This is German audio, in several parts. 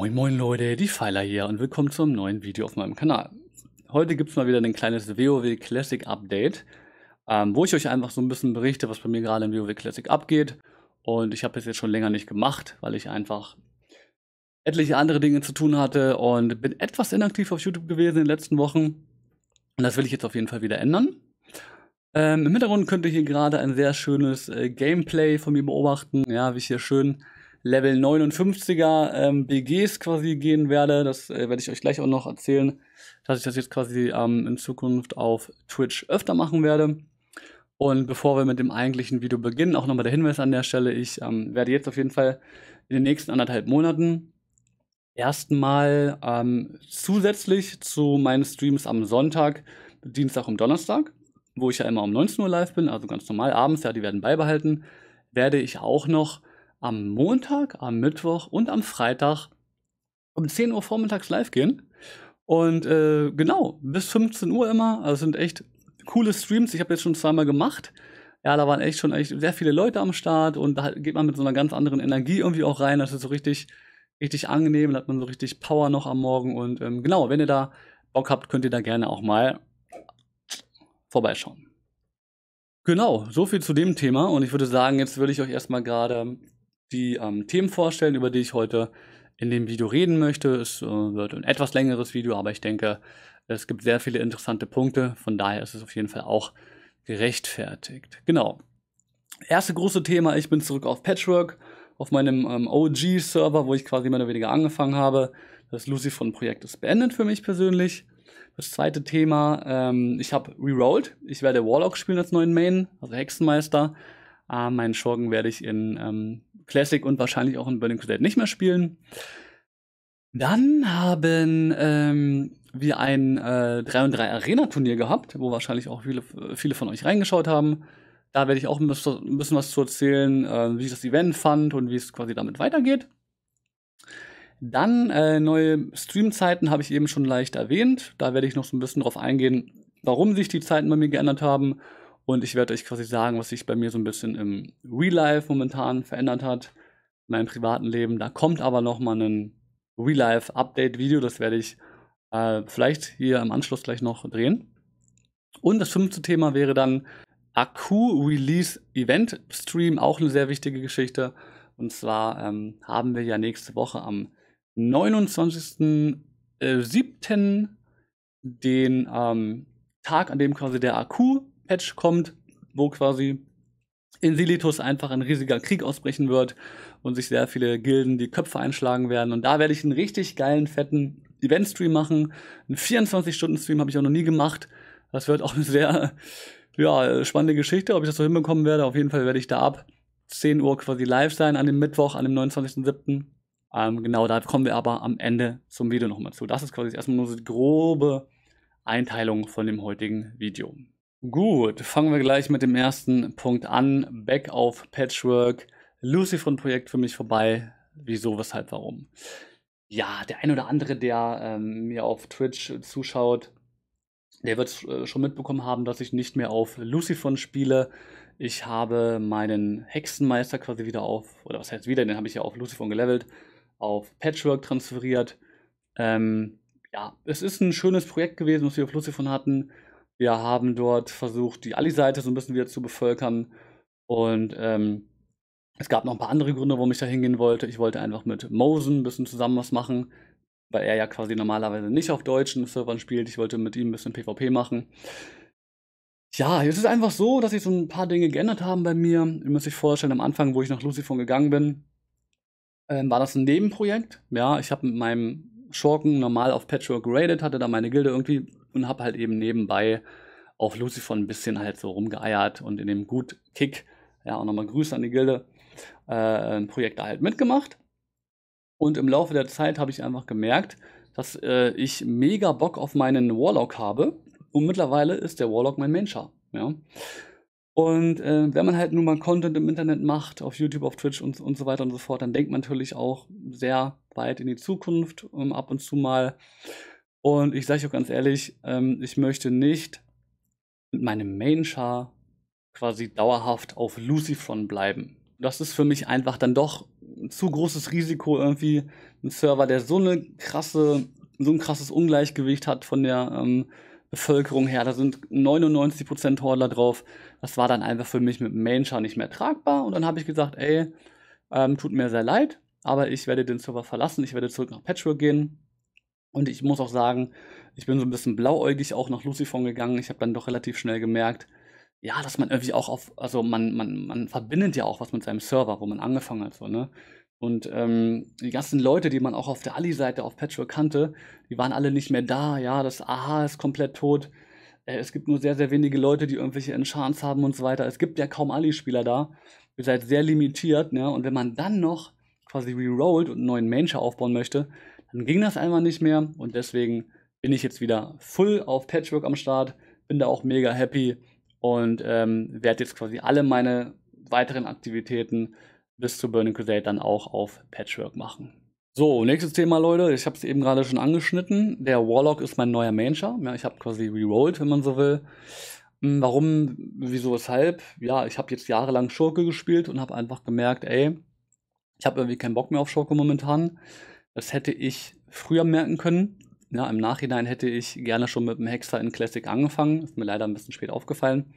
Moin moin Leute, die Pfeiler hier und willkommen zum neuen Video auf meinem Kanal. Heute gibt es mal wieder ein kleines WoW Classic Update, ähm, wo ich euch einfach so ein bisschen berichte, was bei mir gerade im WoW Classic abgeht. Und ich habe es jetzt schon länger nicht gemacht, weil ich einfach etliche andere Dinge zu tun hatte und bin etwas inaktiv auf YouTube gewesen in den letzten Wochen. Und das will ich jetzt auf jeden Fall wieder ändern. Ähm, Im Hintergrund könnt ihr hier gerade ein sehr schönes äh, Gameplay von mir beobachten, ja, wie ich hier schön Level 59er ähm, BGs quasi gehen werde. Das äh, werde ich euch gleich auch noch erzählen, dass ich das jetzt quasi ähm, in Zukunft auf Twitch öfter machen werde. Und bevor wir mit dem eigentlichen Video beginnen, auch nochmal der Hinweis an der Stelle, ich ähm, werde jetzt auf jeden Fall in den nächsten anderthalb Monaten erstmal ähm, zusätzlich zu meinen Streams am Sonntag, Dienstag und Donnerstag, wo ich ja immer um 19 Uhr live bin, also ganz normal abends, ja, die werden beibehalten, werde ich auch noch am Montag, am Mittwoch und am Freitag um 10 Uhr vormittags live gehen. Und äh, genau, bis 15 Uhr immer. Also sind echt coole Streams. Ich habe jetzt schon zweimal gemacht. Ja, da waren echt schon echt sehr viele Leute am Start und da geht man mit so einer ganz anderen Energie irgendwie auch rein. Das ist so richtig, richtig angenehm. Da hat man so richtig Power noch am Morgen. Und ähm, genau, wenn ihr da Bock habt, könnt ihr da gerne auch mal vorbeischauen. Genau, so viel zu dem Thema. Und ich würde sagen, jetzt würde ich euch erstmal gerade die ähm, Themen vorstellen, über die ich heute in dem Video reden möchte. Es äh, wird ein etwas längeres Video, aber ich denke, es gibt sehr viele interessante Punkte. Von daher ist es auf jeden Fall auch gerechtfertigt. Genau. Erste große Thema, ich bin zurück auf Patchwork, auf meinem ähm, OG-Server, wo ich quasi mehr oder weniger angefangen habe. Das Lucifron-Projekt ist beendet für mich persönlich. Das zweite Thema, ähm, ich habe rerolled. Ich werde Warlock spielen als neuen Main, also Hexenmeister. Ah, meinen Schurken werde ich in ähm, Classic und wahrscheinlich auch in Burning Crusade nicht mehr spielen. Dann haben ähm, wir ein äh, 3 und 3 Arena-Turnier gehabt, wo wahrscheinlich auch viele, viele von euch reingeschaut haben. Da werde ich auch ein bisschen was zu erzählen, äh, wie ich das Event fand und wie es quasi damit weitergeht. Dann äh, neue Streamzeiten habe ich eben schon leicht erwähnt. Da werde ich noch so ein bisschen drauf eingehen, warum sich die Zeiten bei mir geändert haben und ich werde euch quasi sagen, was sich bei mir so ein bisschen im Real Life momentan verändert hat, in meinem privaten Leben. Da kommt aber nochmal ein Real Life Update Video, das werde ich äh, vielleicht hier im Anschluss gleich noch drehen. Und das fünfte Thema wäre dann Akku Release Event Stream, auch eine sehr wichtige Geschichte. Und zwar ähm, haben wir ja nächste Woche am 29.07. Äh, den ähm, Tag, an dem quasi der Akku Patch kommt, wo quasi in Silitus einfach ein riesiger Krieg ausbrechen wird und sich sehr viele Gilden die Köpfe einschlagen werden. Und da werde ich einen richtig geilen, fetten Event-Stream machen. Einen 24-Stunden-Stream habe ich auch noch nie gemacht. Das wird auch eine sehr ja, spannende Geschichte, ob ich das so hinbekommen werde. Auf jeden Fall werde ich da ab 10 Uhr quasi live sein an dem Mittwoch, an dem 29.07. Ähm, genau, da kommen wir aber am Ende zum Video nochmal zu. Das ist quasi erstmal nur so die grobe Einteilung von dem heutigen Video. Gut, fangen wir gleich mit dem ersten Punkt an. Back auf Patchwork. Lucifron-Projekt für mich vorbei. Wieso, weshalb, warum? Ja, der ein oder andere, der ähm, mir auf Twitch zuschaut, der wird äh, schon mitbekommen haben, dass ich nicht mehr auf Lucifron spiele. Ich habe meinen Hexenmeister quasi wieder auf, oder was heißt wieder, den habe ich ja auf Lucifron gelevelt, auf Patchwork transferiert. Ähm, ja, es ist ein schönes Projekt gewesen, was wir auf Lucifron hatten wir haben dort versucht, die Ali-Seite so ein bisschen wieder zu bevölkern. Und ähm, es gab noch ein paar andere Gründe, warum ich da hingehen wollte. Ich wollte einfach mit Mosen ein bisschen zusammen was machen, weil er ja quasi normalerweise nicht auf deutschen Servern spielt. Ich wollte mit ihm ein bisschen PvP machen. Ja, es ist einfach so, dass sich so ein paar Dinge geändert haben bei mir. Ihr müsst euch vorstellen, am Anfang, wo ich nach Lucifer gegangen bin, ähm, war das ein Nebenprojekt. Ja, ich habe mit meinem Schurken normal auf Patchwork geradet, hatte da meine Gilde irgendwie und habe halt eben nebenbei auf Lucifer ein bisschen halt so rumgeeiert und in dem Gut Kick, ja, auch nochmal Grüße an die Gilde, äh, Projekte halt mitgemacht. Und im Laufe der Zeit habe ich einfach gemerkt, dass äh, ich mega Bock auf meinen Warlock habe. Und mittlerweile ist der Warlock mein Mensch. Ja. Und äh, wenn man halt nun mal Content im Internet macht, auf YouTube, auf Twitch und, und so weiter und so fort, dann denkt man natürlich auch sehr weit in die Zukunft, um ähm, ab und zu mal und ich sage auch ganz ehrlich, ähm, ich möchte nicht mit meinem Main-Char quasi dauerhaft auf Lucifron bleiben. Das ist für mich einfach dann doch ein zu großes Risiko, irgendwie ein Server, der so eine krasse, so ein krasses Ungleichgewicht hat von der ähm, Bevölkerung her. Da sind 99% Hordler drauf. Das war dann einfach für mich mit Main-Char nicht mehr tragbar. Und dann habe ich gesagt, ey, ähm, tut mir sehr leid, aber ich werde den Server verlassen, ich werde zurück nach Patchwork gehen und ich muss auch sagen, ich bin so ein bisschen blauäugig auch nach Lucifer gegangen. Ich habe dann doch relativ schnell gemerkt, ja, dass man irgendwie auch auf, also man, man, man verbindet ja auch was mit seinem Server, wo man angefangen hat, so, ne? Und ähm, die ganzen Leute, die man auch auf der Ali-Seite auf Patchwork kannte, die waren alle nicht mehr da. Ja, das Aha ist komplett tot. Äh, es gibt nur sehr, sehr wenige Leute, die irgendwelche Enchants haben und so weiter. Es gibt ja kaum Ali-Spieler da. Ihr seid sehr limitiert, ne? Und wenn man dann noch quasi rerollt und einen neuen Manager aufbauen möchte, dann ging das einmal nicht mehr und deswegen bin ich jetzt wieder full auf Patchwork am Start, bin da auch mega happy und ähm, werde jetzt quasi alle meine weiteren Aktivitäten bis zu Burning Crusade dann auch auf Patchwork machen. So, nächstes Thema, Leute. Ich habe es eben gerade schon angeschnitten. Der Warlock ist mein neuer Manager. Ja, ich habe quasi rerollt, wenn man so will. Hm, warum, wieso, weshalb? Ja, ich habe jetzt jahrelang Schurke gespielt und habe einfach gemerkt, ey, ich habe irgendwie keinen Bock mehr auf Schurke momentan. Das hätte ich früher merken können. Ja, Im Nachhinein hätte ich gerne schon mit dem Hexer in Classic angefangen. Ist mir leider ein bisschen spät aufgefallen.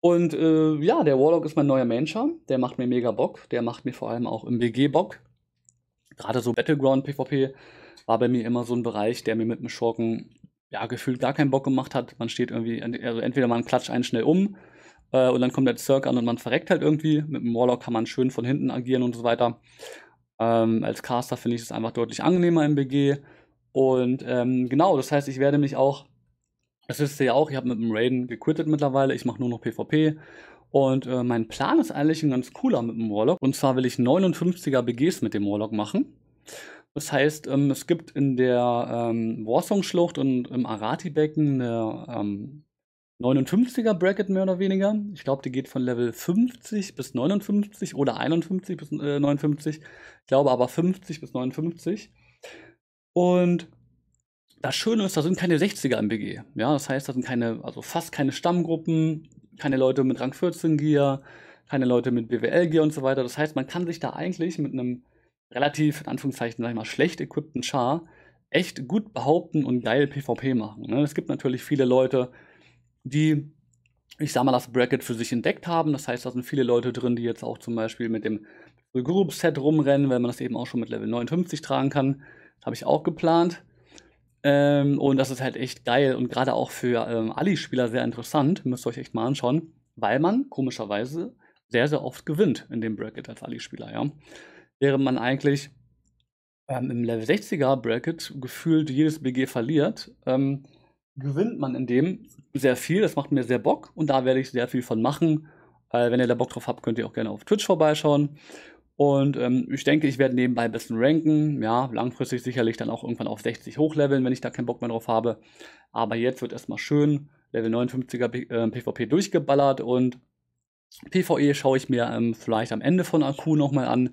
Und äh, ja, der Warlock ist mein neuer Manager. Der macht mir mega Bock. Der macht mir vor allem auch im BG Bock. Gerade so Battleground-PvP war bei mir immer so ein Bereich, der mir mit dem Schurken ja, gefühlt gar keinen Bock gemacht hat. Man steht irgendwie, also entweder man klatscht einen schnell um äh, und dann kommt der Zirk an und man verreckt halt irgendwie. Mit dem Warlock kann man schön von hinten agieren und so weiter. Ähm, als Caster finde ich es einfach deutlich angenehmer im BG. Und ähm, genau, das heißt, ich werde mich auch, das wisst ihr ja auch, ich habe mit dem Raiden gequittet mittlerweile, ich mache nur noch PvP. Und äh, mein Plan ist eigentlich ein ganz cooler mit dem Warlock. Und zwar will ich 59er BGs mit dem Warlock machen. Das heißt, ähm, es gibt in der ähm, Warsong-Schlucht und im Arati-Becken eine ähm, 59er Bracket mehr oder weniger. Ich glaube, die geht von Level 50 bis 59 oder 51 bis äh, 59. Ich glaube aber 50 bis 59. Und das Schöne ist, da sind keine 60er im BG. Ja, das heißt, da sind keine, also fast keine Stammgruppen, keine Leute mit Rang 14 Gear, keine Leute mit BWL Gear und so weiter. Das heißt, man kann sich da eigentlich mit einem relativ, in Anführungszeichen, sag ich mal, schlecht equippten Char echt gut behaupten und geil PvP machen. Ne? Es gibt natürlich viele Leute, die, ich sag mal, das Bracket für sich entdeckt haben. Das heißt, da sind viele Leute drin, die jetzt auch zum Beispiel mit dem Group-Set rumrennen, weil man das eben auch schon mit Level 59 tragen kann. Das habe ich auch geplant. Ähm, und das ist halt echt geil und gerade auch für ähm, Ali-Spieler sehr interessant. Müsst ihr euch echt mal anschauen, weil man komischerweise sehr, sehr oft gewinnt in dem Bracket als Ali-Spieler. Ja? Während man eigentlich ähm, im Level 60er Bracket gefühlt jedes BG verliert, ähm, gewinnt man in dem sehr viel. Das macht mir sehr Bock und da werde ich sehr viel von machen. Äh, wenn ihr da Bock drauf habt, könnt ihr auch gerne auf Twitch vorbeischauen. Und ähm, ich denke, ich werde nebenbei ein bisschen ranken. Ja, langfristig sicherlich dann auch irgendwann auf 60 hochleveln, wenn ich da keinen Bock mehr drauf habe. Aber jetzt wird erstmal schön Level 59er P äh, PvP durchgeballert und PvE schaue ich mir ähm, vielleicht am Ende von Akku nochmal an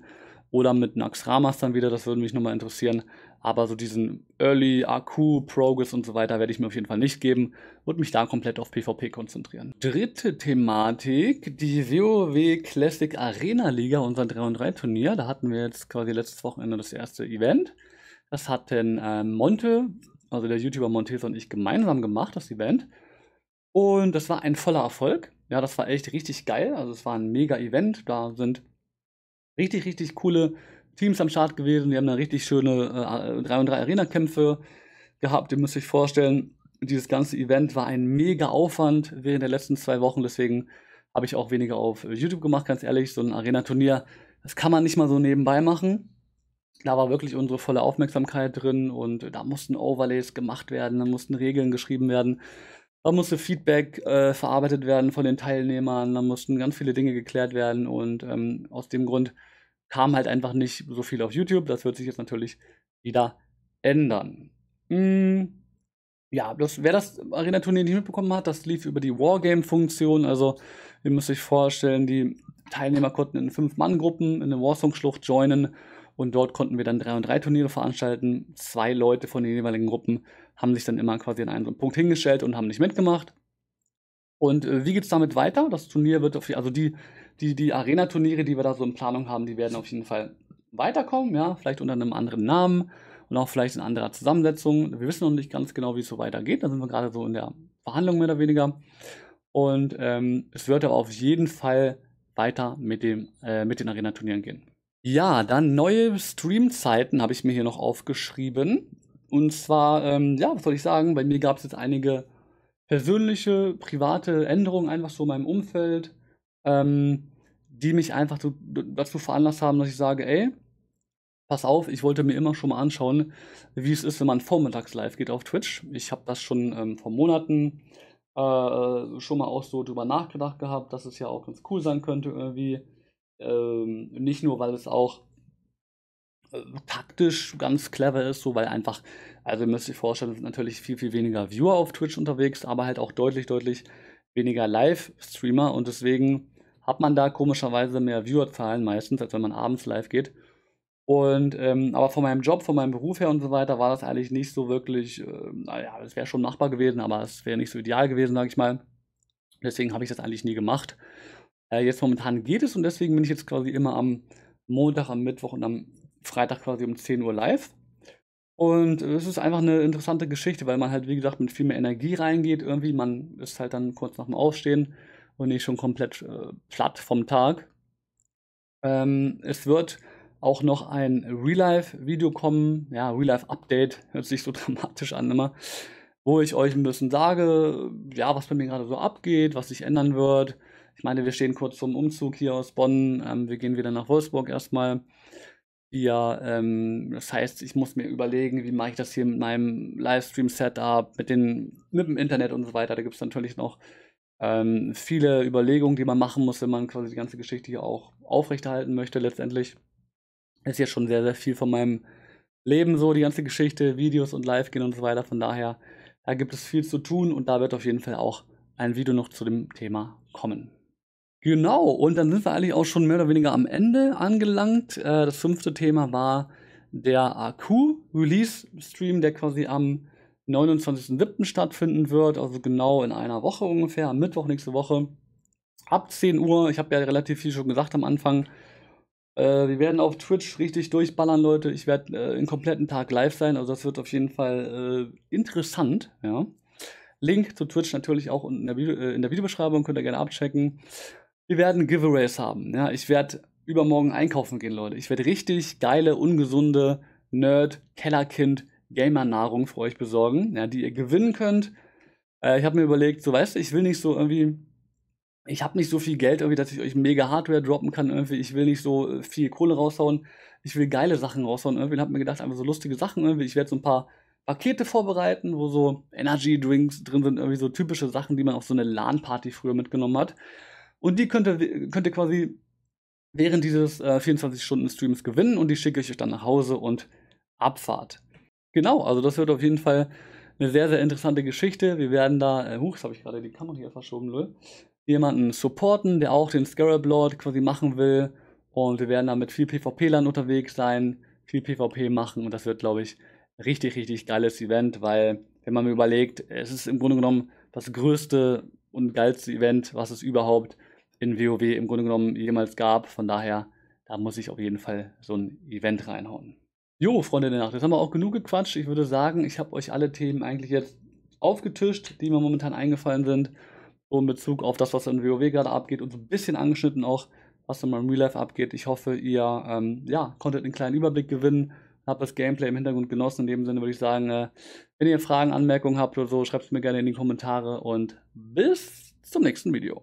oder mit Nax Ramas dann wieder, das würde mich nochmal interessieren. Aber so diesen Early AQ, Progress und so weiter werde ich mir auf jeden Fall nicht geben und mich da komplett auf PvP konzentrieren. Dritte Thematik, die WoW Classic Arena Liga, unser 3 und 3 Turnier. Da hatten wir jetzt quasi letztes Wochenende das erste Event. Das hatten äh, Monte, also der YouTuber Montesa und ich gemeinsam gemacht, das Event. Und das war ein voller Erfolg. Ja, das war echt richtig geil. Also es war ein mega Event. Da sind richtig, richtig coole Teams am Start gewesen. Die haben eine richtig schöne äh, 3 und 3 Arena-Kämpfe gehabt. Ihr müsst euch vorstellen, dieses ganze Event war ein mega Aufwand während der letzten zwei Wochen. Deswegen habe ich auch weniger auf YouTube gemacht, ganz ehrlich. So ein Arena-Turnier, das kann man nicht mal so nebenbei machen. Da war wirklich unsere volle Aufmerksamkeit drin und da mussten Overlays gemacht werden, da mussten Regeln geschrieben werden, da musste Feedback äh, verarbeitet werden von den Teilnehmern, da mussten ganz viele Dinge geklärt werden und ähm, aus dem Grund kam halt einfach nicht so viel auf YouTube. Das wird sich jetzt natürlich wieder ändern. Mm, ja, das, wer das Arena-Turnier nicht mitbekommen hat, das lief über die Wargame-Funktion. Also, ihr müsst euch vorstellen, die Teilnehmer konnten in Fünf-Mann-Gruppen in der Warsong-Schlucht joinen. Und dort konnten wir dann drei und drei Turniere veranstalten. Zwei Leute von den jeweiligen Gruppen haben sich dann immer quasi an einen Punkt hingestellt und haben nicht mitgemacht. Und äh, wie es damit weiter? Das Turnier wird auf, also die, die, die Arena-Turniere, die wir da so in Planung haben, die werden auf jeden Fall weiterkommen, ja, vielleicht unter einem anderen Namen und auch vielleicht in anderer Zusammensetzung. Wir wissen noch nicht ganz genau, wie es so weitergeht. Da sind wir gerade so in der Verhandlung mehr oder weniger. Und ähm, es wird aber auf jeden Fall weiter mit, dem, äh, mit den Arena-Turnieren gehen. Ja, dann neue Streamzeiten habe ich mir hier noch aufgeschrieben. Und zwar, ähm, ja, was soll ich sagen? Bei mir gab es jetzt einige persönliche, private Änderungen einfach so in meinem Umfeld, ähm, die mich einfach so, dazu veranlasst haben, dass ich sage, ey, pass auf, ich wollte mir immer schon mal anschauen, wie es ist, wenn man vormittags live geht auf Twitch. Ich habe das schon ähm, vor Monaten äh, schon mal auch so drüber nachgedacht gehabt, dass es ja auch ganz cool sein könnte irgendwie. Ähm, nicht nur, weil es auch äh, taktisch ganz clever ist, so weil einfach, also ihr müsst euch vorstellen, sind natürlich viel, viel weniger Viewer auf Twitch unterwegs, aber halt auch deutlich, deutlich weniger Live-Streamer und deswegen hat man da komischerweise mehr Viewerzahlen meistens, als wenn man abends live geht. Und ähm, aber von meinem Job, von meinem Beruf her und so weiter war das eigentlich nicht so wirklich, äh, naja, es wäre schon machbar gewesen, aber es wäre nicht so ideal gewesen, sage ich mal. Deswegen habe ich das eigentlich nie gemacht. Äh, jetzt momentan geht es und deswegen bin ich jetzt quasi immer am Montag, am Mittwoch und am Freitag quasi um 10 Uhr live. Und es ist einfach eine interessante Geschichte, weil man halt, wie gesagt, mit viel mehr Energie reingeht irgendwie. Man ist halt dann kurz nach dem Aufstehen und nicht schon komplett äh, platt vom Tag. Ähm, es wird auch noch ein Real-Life-Video kommen. Ja, Real-Life-Update hört sich so dramatisch an immer. Wo ich euch ein bisschen sage, ja, was bei mir gerade so abgeht, was sich ändern wird. Ich meine, wir stehen kurz zum Umzug hier aus Bonn. Ähm, wir gehen wieder nach Wolfsburg erstmal. Ja, ähm, das heißt, ich muss mir überlegen, wie mache ich das hier mit meinem Livestream-Setup, mit, mit dem Internet und so weiter. Da gibt es natürlich noch ähm, viele Überlegungen, die man machen muss, wenn man quasi die ganze Geschichte hier auch aufrechterhalten möchte. Letztendlich ist ja schon sehr, sehr viel von meinem Leben so, die ganze Geschichte, Videos und Live gehen und so weiter. Von daher, da gibt es viel zu tun und da wird auf jeden Fall auch ein Video noch zu dem Thema kommen. Genau, und dann sind wir eigentlich auch schon mehr oder weniger am Ende angelangt. Äh, das fünfte Thema war der AQ-Release-Stream, der quasi am 29.07. stattfinden wird, also genau in einer Woche ungefähr, am Mittwoch nächste Woche. Ab 10 Uhr, ich habe ja relativ viel schon gesagt am Anfang. Äh, wir werden auf Twitch richtig durchballern, Leute. Ich werde äh, den kompletten Tag live sein, also das wird auf jeden Fall äh, interessant. Ja. Link zu Twitch natürlich auch unten in der, Video, äh, in der Videobeschreibung, könnt ihr gerne abchecken. Wir werden Giveaways haben. Ja, ich werde übermorgen einkaufen gehen, Leute. Ich werde richtig geile, ungesunde Nerd, Kellerkind, Gamer-Nahrung für euch besorgen, ja, die ihr gewinnen könnt. Äh, ich habe mir überlegt, so weißt du, ich will nicht so irgendwie, ich habe nicht so viel Geld irgendwie, dass ich euch mega Hardware droppen kann irgendwie. Ich will nicht so äh, viel Kohle raushauen. Ich will geile Sachen raushauen irgendwie. Und habe mir gedacht, einfach so lustige Sachen irgendwie. Ich werde so ein paar Pakete vorbereiten, wo so Energy Drinks drin sind, irgendwie so typische Sachen, die man auf so eine LAN-Party früher mitgenommen hat. Und die könnt ihr, könnt ihr quasi während dieses äh, 24-Stunden-Streams gewinnen und die schicke ich euch dann nach Hause und Abfahrt. Genau, also das wird auf jeden Fall eine sehr, sehr interessante Geschichte. Wir werden da, äh, huch, jetzt habe ich gerade die Kamera hier verschoben, lol, jemanden supporten, der auch den Scarab Lord quasi machen will. Und wir werden da mit viel PvP-Lern unterwegs sein, viel PvP machen und das wird, glaube ich, richtig, richtig geiles Event, weil, wenn man mir überlegt, es ist im Grunde genommen das größte und geilste Event, was es überhaupt gibt in WoW im Grunde genommen jemals gab. Von daher, da muss ich auf jeden Fall so ein Event reinhauen. Jo, Freunde der Nacht, jetzt haben wir auch genug gequatscht. Ich würde sagen, ich habe euch alle Themen eigentlich jetzt aufgetischt, die mir momentan eingefallen sind. So in Bezug auf das, was in WoW gerade abgeht und so ein bisschen angeschnitten auch, was in meinem Real Life abgeht. Ich hoffe, ihr ähm, ja, konntet einen kleinen Überblick gewinnen, habt das Gameplay im Hintergrund genossen. In dem Sinne würde ich sagen, äh, wenn ihr Fragen, Anmerkungen habt oder so, schreibt es mir gerne in die Kommentare und bis zum nächsten Video.